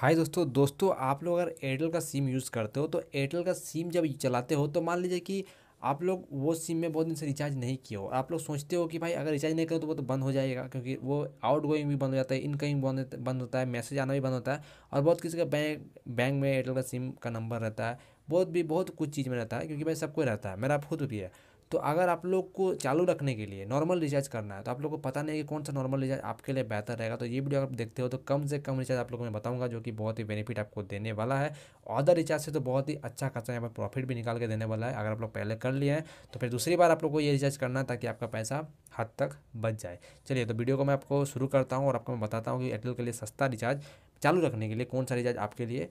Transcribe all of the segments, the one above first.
हाय दोस्तों दोस्तों आप लोग अगर एयरटेल का सिम यूज़ करते हो तो एयरटेल का सिम जब चलाते हो तो मान लीजिए कि आप लोग वो सिम में बहुत दिन से रिचार्ज नहीं किए हो आप लोग सोचते हो कि भाई अगर रिचार्ज नहीं करो तो वो तो बंद हो जाएगा क्योंकि वो आउट गोइंग भी बंद हो जाता है इनकमिंग बंद बंद होता है मैसेज आना भी बंद होता है और बहुत किसी का बैंक बैंक में एयरटेल का सिम का नंबर रहता है बहुत भी बहुत कुछ चीज़ में रहता है क्योंकि भाई सबको रहता है मेरा खुद भी है तो अगर आप लोग को चालू रखने के लिए नॉर्मल रिचार्ज करना है तो आप लोग को पता नहीं है कि कौन सा नॉर्मल रिचार्ज आपके लिए बेहतर रहेगा तो ये वीडियो आप देखते हो तो कम से कम रिचार्ज आप लोग मैं बताऊंगा जो कि बहुत ही बेनिफिट आपको देने वाला है अदर रिचार्ज से तो बहुत ही अच्छा खासा यहाँ पर प्रॉफिट भी निकाल के देने वाला है अगर आप लोग पहले कर लिए हैं तो फिर दूसरी बार आप लोग को ये रिचार्ज करना ताकि आपका पैसा हद तक बच जाए चलिए तो वीडियो को मैं आपको शुरू करता हूँ और आपको मैं बताता हूँ कि एयरटेल के लिए सस्ता रिचार्ज चालू रखने के लिए कौन सा रिचार्ज आपके लिए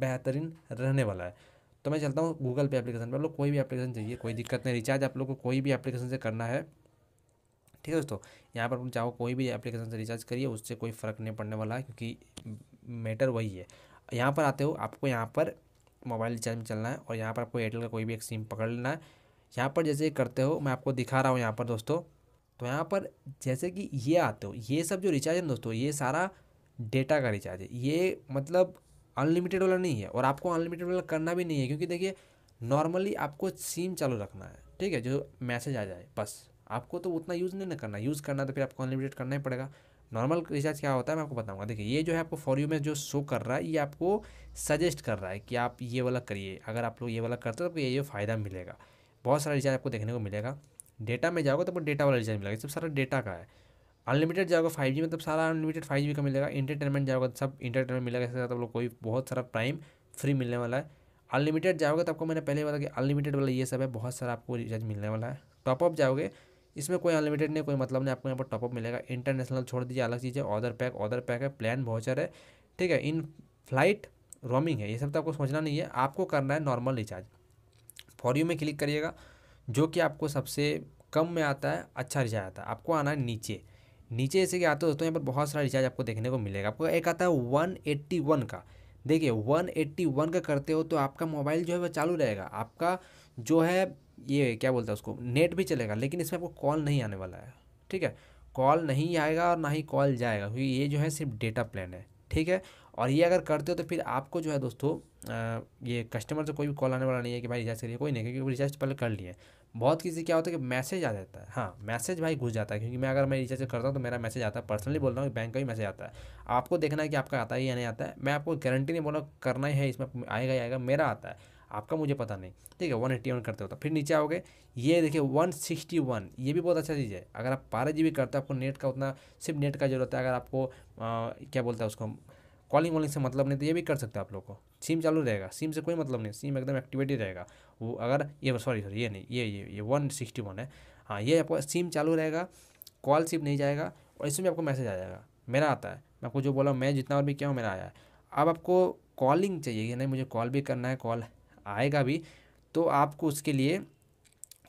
बेहतरीन रहने वाला है तो मैं चलता हूँ गूगल पे एप्लीकेशन पर आप लोग कोई भी एप्लीकेशन चाहिए कोई दिक्कत नहीं रिचार्ज आप लोग को कोई भी एप्लीकेशन से करना है ठीक है दोस्तों यहाँ पर तुम चाहो कोई भी एप्लीकेशन से रिचार्ज करिए उससे कोई फ़र्क नहीं पड़ने वाला है क्योंकि मैटर वही है यहाँ पर आते हो आपको यहाँ पर मोबाइल रिचार्ज में चलना है और यहाँ पर आपको एयरटेल का कोई भी एक सिम पकड़ लेना है यहाँ पर जैसे करते हो मैं आपको दिखा रहा हूँ यहाँ पर दोस्तों तो यहाँ पर जैसे कि ये आते हो ये सब जो रिचार्ज है दोस्तों ये सारा डेटा का रिचार्ज है ये मतलब अनलिमिटेड वाला नहीं है और आपको अनलिमिटेड वाला करना भी नहीं है क्योंकि देखिए नॉर्मली आपको सिम चालू रखना है ठीक है जो मैसेज आ जाए बस आपको तो उतना यूज़ नहीं ना करना यूज़ करना तो फिर आपको अनलिमिटेड करना ही पड़ेगा नॉर्मल रिचार्ज क्या होता है मैं आपको बताऊंगा देखिए ये जो है आपको फॉर यू में जो शो कर रहा है ये आपको सजेस्ट कर रहा है कि आप ये वाला करिए अगर आप लोग ये वाला करते हो तो ये ये फ़ायदा मिलेगा बहुत सारा रिचार्ज आपको देखने को मिलेगा डेटा में जाओगे तो आपको डेटा वाला रिचार्ज मिलेगा सब सारा डेटा का है अनलिमिटेड जाओगे फाइव जी मतलब सारा अनलिमिटेड फाइव जी का मिलेगा इंटरटेनमेंट जाओगे तो सब इंटरटेनमेंट मिलेगा इसके साथ आप लोग कोई बहुत सारा प्राइम फ्री मिलने वाला है अनलिमिटेड जाओगे तो आपको मैंने पहले बताया कि अनलिमिटेड वाला ये सब है बहुत सारा आपको रिचार्ज मिलने वाला है टॉपअप जाओगे इसमें कोई अनलिमिटेड नहीं कोई मतलब नहीं आपको यहाँ पर टॉपअप मिलेगा इंटरनेशनल छोड़ दीजिए अलग चीज़ है ऑर्डर पैक ऑर्डर पैक है प्लान वाउचर है ठीक है इन फ्लाइट रोमिंग है ये सब तो आपको सोचना नहीं है आपको करना है नॉर्मल रिचार्ज फॉर यू में क्लिक करिएगा जो कि आपको सबसे कम में आता है अच्छा रिचार्ज आता है आपको आना है नीचे नीचे ऐसे के आते हो दोस्तों यहाँ पर बहुत सारा रिचार्ज आपको देखने को मिलेगा आपको एक आता है वन एट्टी वन का देखिए वन एट्टी वन का करते हो तो आपका मोबाइल जो है वो चालू रहेगा आपका जो है ये क्या बोलता है उसको नेट भी चलेगा लेकिन इसमें आपको कॉल नहीं आने वाला है ठीक है कॉल नहीं आएगा और ना ही कॉल जाएगा क्योंकि ये जो है सिर्फ डेटा प्लान है ठीक है और ये अगर करते हो तो फिर आपको जो है दोस्तों ये कस्टमर से कोई भी कॉल आने वाला नहीं है कि भाई रिचार्ज करिए कोई नहीं क्योंकि रिचार्ज पहले कर लिए बहुत किसी क्या होता है कि मैसेज आ जाता है हाँ मैसेज भाई घुस जाता है क्योंकि मैं अगर मैं रिचार्ज करता हूँ तो मेरा मैसेज आता है पर्सनली बोल रहा हूँ बैंक का ही मैसेज आता है आपको देखना है कि आपका आता है या नहीं आता है मैं आपको गारंटी नहीं बोल रहा करना ही है इसमें आएगा ही आएगा मेरा आता है आपका मुझे पता नहीं ठीक है वन एट्टी वन करते होता तो फिर नीचे आओगे ये देखिए वन सिक्सटी वन ये भी बहुत अच्छा चीज़ है अगर आप बारह जी बी करते हो आपको नेट का उतना सिर्फ नेट का जरूरत है अगर आपको आ, क्या बोलता है उसको कॉलिंग वॉलिंग से मतलब नहीं तो ये भी कर सकते आप लोग को सिम चालू रहेगा सिम से कोई मतलब नहीं सिम एकदम एक्टिवेट ही रहेगा वो अगर ये सॉरी सॉरी ये नहीं ये ये ये वन सिक्सटी वन है हाँ ये आपको सिम चालू रहेगा कॉल सिम नहीं जाएगा और इसमें भी आपको मैसेज आ जाएगा मेरा आता है मैं आपको जो बोला मैं जितना और भी क्या हूँ मेरा आया है अब आपको कॉलिंग चाहिए कि नहीं मुझे कॉल भी करना है कॉल आएगा भी तो आपको उसके लिए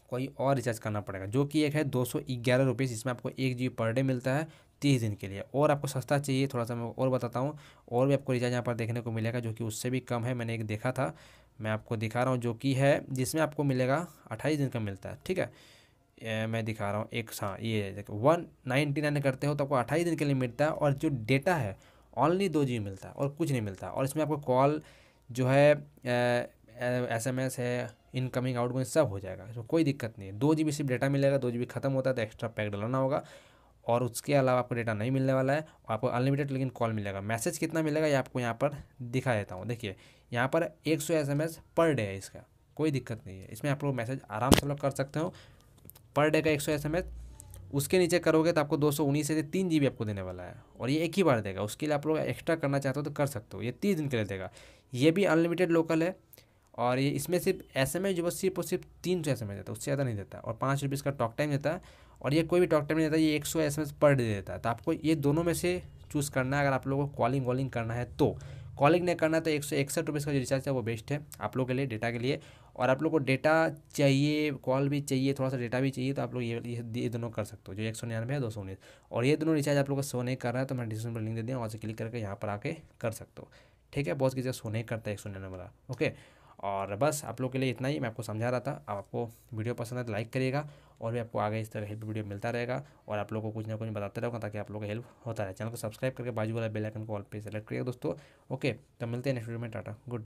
कोई और रिचार्ज करना पड़ेगा जो कि एक है दो सौ ग्यारह रुपये जिसमें आपको एक जी पर डे मिलता है तीस दिन के लिए और आपको सस्ता चाहिए थोड़ा सा मैं और बताता हूँ और भी आपको रिचार्ज यहाँ पर देखने को मिलेगा जो कि उससे भी कम है मैंने एक देखा था मैं आपको दिखा रहा हूँ जो कि है जिसमें आपको मिलेगा अट्ठाईस दिन का मिलता है ठीक है ए, मैं दिखा रहा हूँ एक हाँ ये देखो वन नाइन्टी नाइन करते हो तो आपको अट्ठाईस दिन के लिए मिलता है और जो डेटा है ऑनली दो जी मिलता है और कुछ नहीं मिलता और इसमें आपको कॉल जो है एस एम एस है इनकमिंग आउटगोइंग सब हो जाएगा तो कोई दिक्कत नहीं है दो जी बी सिर्फ डेटा मिलेगा दो जी बी खत्म होता है तो एक्स्ट्रा पैक डलाना होगा और उसके अलावा आपको डेटा नहीं मिलने वाला है आपको अनलिमिटेड लेकिन कॉल मिलेगा मैसेज कितना मिलेगा ये आपको यहाँ पर दिखा देता हूँ देखिए यहाँ पर एक सौ एस पर डे है इसका कोई दिक्कत नहीं है इसमें आप लोग मैसेज आराम से लोग कर सकते हो पर डे का एक सौ एस उसके नीचे करोगे तो आपको दो सौ उन्नीस से तीन जी आपको देने वाला है और ये एक ही बार देगा उसके लिए आप लोग एक्स्ट्रा करना चाहते हो तो कर सकते हो ये तीस दिन के लिए देगा ये भी अनलिमिटेड लोकल है और ये इसमें सिर्फ एस एम एस जो बस सिर्फ और सिर्फ तीन सौ एस एम एस देता है उससे ज़्यादा नहीं देता और पाँच रुपये इसका टॉक टाइम देता है और ये कोई भी टॉक टाइम नहीं देता ये एक सौ S M S per day देता है तो आपको ये दोनों में से चूज़ करना है अगर आप लोगों को कॉलिंग वॉलिंग करना है तो कॉलिंग नहीं करना है तो एक सौ इकसठ रुपये का जो रिचार्ज है वो बेस्ट है आप लोगों के लिए डेटा के लिए और आप लोग को डेटा चाहिए कॉल भी चाहिए थोड़ा सा डेटा भी चाहिए तो आप लोग ये ये दोनों कर सकते हो जो एक सौ निन्यानवे है दो सौ उन्नीस और ये दोनों रिचार्ज आप लोग का सो नहीं कर रहा है तो मैं डिस्क्रिप्शन पर लिंक दे दिया वहाँ से क्लिक करके यहाँ पर आके कर सकते हो ठीक है बहुत किसी सो नहीं करता है एक सौ निन्यानवे वाला ओके और बस आप लोग के लिए इतना ही मैं आपको समझा रहा था आपको वीडियो पसंद है तो लाइक करिएगा और भी आपको आगे इस तरह हेल्प वीडियो मिलता रहेगा और आप लोगों को कुछ ना कुछ बताते रहूँगा ताकि आप लोगों का हेल्प होता रहे चैनल को सब्सक्राइब करके बाजू वाला बेलाइकन को ऑल पे सेलेक्ट करिएगा दोस्तों ओके तो मिलते हैं नेक्स्ट वीडियो में टाटा गुड